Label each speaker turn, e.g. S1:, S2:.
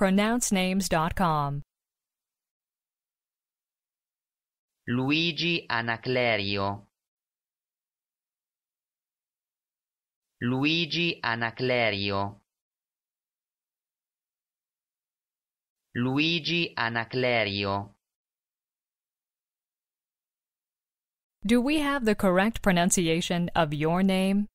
S1: pronouncenames.com.
S2: Luigi Anaclerio Luigi Anaclerio Luigi Anaclerio
S1: Do we have the correct pronunciation of your name?